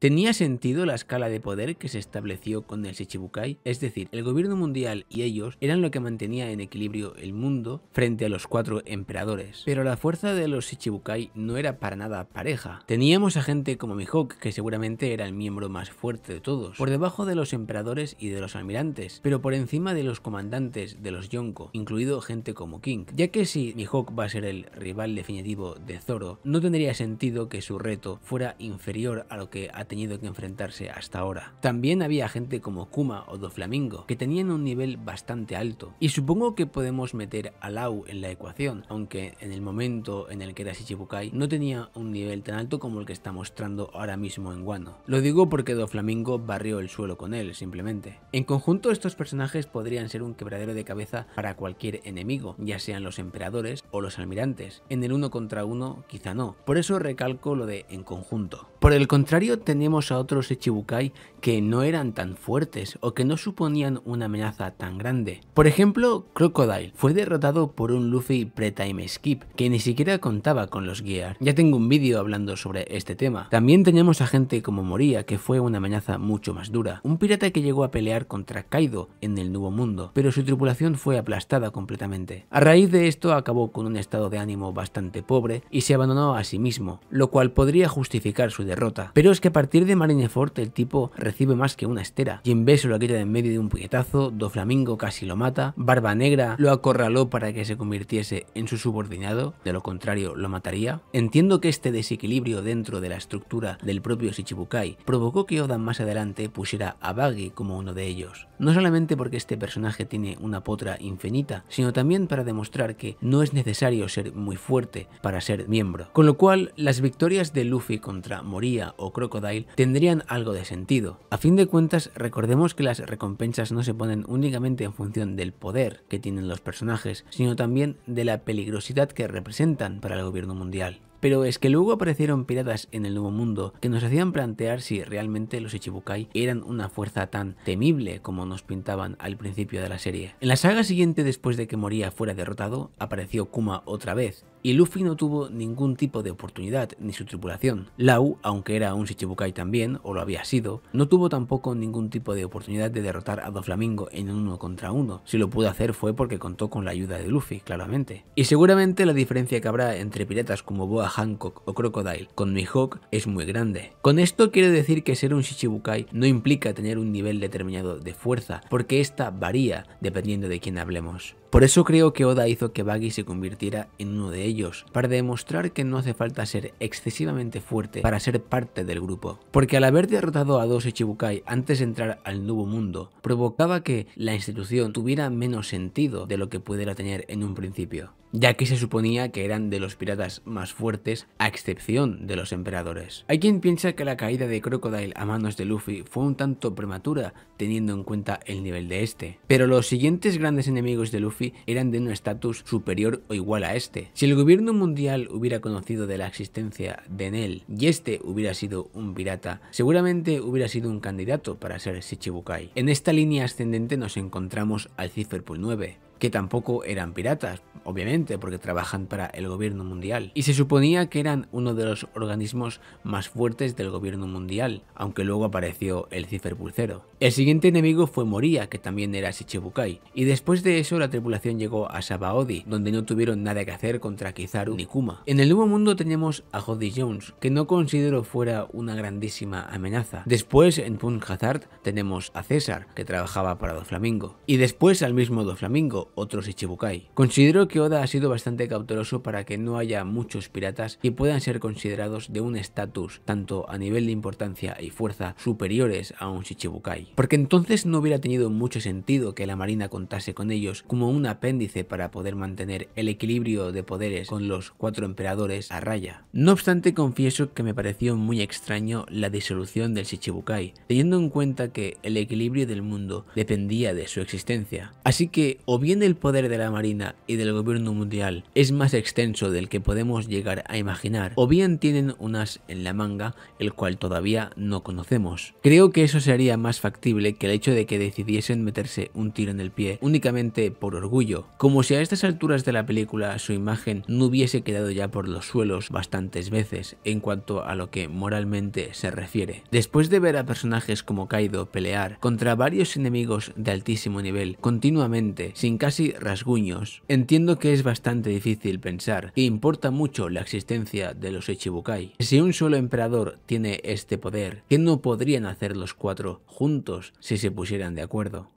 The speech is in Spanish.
¿Tenía sentido la escala de poder que se estableció con el Shichibukai? Es decir, el gobierno mundial y ellos eran lo que mantenía en equilibrio el mundo frente a los cuatro emperadores. Pero la fuerza de los Shichibukai no era para nada pareja. Teníamos a gente como Mihawk, que seguramente era el miembro más fuerte de todos, por debajo de los emperadores y de los almirantes, pero por encima de los comandantes de los Yonko, incluido gente como King. Ya que si Mihawk va a ser el rival definitivo de Zoro, no tendría sentido que su reto fuera inferior a lo que tenido que enfrentarse hasta ahora. También había gente como Kuma o Doflamingo, que tenían un nivel bastante alto. Y supongo que podemos meter a Lau en la ecuación, aunque en el momento en el que era Shichibukai no tenía un nivel tan alto como el que está mostrando ahora mismo en Wano. Lo digo porque Doflamingo barrió el suelo con él, simplemente. En conjunto, estos personajes podrían ser un quebradero de cabeza para cualquier enemigo, ya sean los emperadores o los almirantes. En el uno contra uno, quizá no. Por eso recalco lo de en conjunto. Por el contrario, tenemos tenemos a otros Echibukai que no eran tan fuertes o que no suponían una amenaza tan grande. Por ejemplo, Crocodile fue derrotado por un Luffy pre-time skip que ni siquiera contaba con los Gear. Ya tengo un vídeo hablando sobre este tema. También tenemos a gente como Moria que fue una amenaza mucho más dura. Un pirata que llegó a pelear contra Kaido en el Nuevo Mundo, pero su tripulación fue aplastada completamente. A raíz de esto acabó con un estado de ánimo bastante pobre y se abandonó a sí mismo, lo cual podría justificar su derrota. Pero es que a partir partir de Marineford el tipo recibe más que una estera. Jinbe se lo quita en medio de un puñetazo, Doflamingo casi lo mata, Barba Negra lo acorraló para que se convirtiese en su subordinado, de lo contrario lo mataría. Entiendo que este desequilibrio dentro de la estructura del propio Shichibukai provocó que Oda más adelante pusiera a Baggy como uno de ellos. No solamente porque este personaje tiene una potra infinita, sino también para demostrar que no es necesario ser muy fuerte para ser miembro. Con lo cual, las victorias de Luffy contra Moria o Crocodile tendrían algo de sentido. A fin de cuentas, recordemos que las recompensas no se ponen únicamente en función del poder que tienen los personajes, sino también de la peligrosidad que representan para el gobierno mundial. Pero es que luego aparecieron piratas en el Nuevo Mundo que nos hacían plantear si realmente los Ichibukai eran una fuerza tan temible como nos pintaban al principio de la serie. En la saga siguiente, después de que Moria fuera derrotado, apareció Kuma otra vez, y Luffy no tuvo ningún tipo de oportunidad ni su tripulación. Lau, aunque era un Ichibukai también, o lo había sido, no tuvo tampoco ningún tipo de oportunidad de derrotar a Doflamingo en uno contra uno. Si lo pudo hacer fue porque contó con la ayuda de Luffy, claramente. Y seguramente la diferencia que habrá entre piratas como Boa Hancock o Crocodile con Mihawk es muy grande. Con esto quiero decir que ser un Shichibukai no implica tener un nivel determinado de fuerza, porque esta varía dependiendo de quién hablemos. Por eso creo que Oda hizo que Baggy se convirtiera en uno de ellos, para demostrar que no hace falta ser excesivamente fuerte para ser parte del grupo. Porque al haber derrotado a dos Ichibukai antes de entrar al nuevo mundo, provocaba que la institución tuviera menos sentido de lo que pudiera tener en un principio, ya que se suponía que eran de los piratas más fuertes a excepción de los emperadores. Hay quien piensa que la caída de Crocodile a manos de Luffy fue un tanto prematura teniendo en cuenta el nivel de este, pero los siguientes grandes enemigos de Luffy eran de un estatus superior o igual a este. Si el gobierno mundial hubiera conocido de la existencia de Nel y este hubiera sido un pirata, seguramente hubiera sido un candidato para ser Shichibukai. En esta línea ascendente nos encontramos al Cipherpool 9, que tampoco eran piratas, obviamente, porque trabajan para el gobierno mundial. Y se suponía que eran uno de los organismos más fuertes del gobierno mundial, aunque luego apareció el pulsero. El siguiente enemigo fue Moria, que también era Shichibukai, y después de eso la tripulación llegó a Sabaody, donde no tuvieron nada que hacer contra Kizaru ni Kuma. En el nuevo mundo tenemos a Jodie Jones, que no considero fuera una grandísima amenaza. Después, en Punk Hazard, tenemos a César, que trabajaba para Doflamingo. Y después al mismo Doflamingo, otros Ichibukai. Considero que Oda ha sido bastante cauteloso para que no haya muchos piratas que puedan ser considerados de un estatus, tanto a nivel de importancia y fuerza, superiores a un Shichibukai. Porque entonces no hubiera tenido mucho sentido que la marina contase con ellos como un apéndice para poder mantener el equilibrio de poderes con los cuatro emperadores a raya. No obstante, confieso que me pareció muy extraño la disolución del Shichibukai, teniendo en cuenta que el equilibrio del mundo dependía de su existencia. Así que o bien el poder de la Marina y del gobierno mundial es más extenso del que podemos llegar a imaginar, o bien tienen unas en la manga el cual todavía no conocemos. Creo que eso sería más factible que el hecho de que decidiesen meterse un tiro en el pie únicamente por orgullo, como si a estas alturas de la película su imagen no hubiese quedado ya por los suelos bastantes veces en cuanto a lo que moralmente se refiere. Después de ver a personajes como Kaido pelear contra varios enemigos de altísimo nivel continuamente sin casi casi rasguños. Entiendo que es bastante difícil pensar que importa mucho la existencia de los Ichibukai. Si un solo emperador tiene este poder, ¿qué no podrían hacer los cuatro juntos si se pusieran de acuerdo?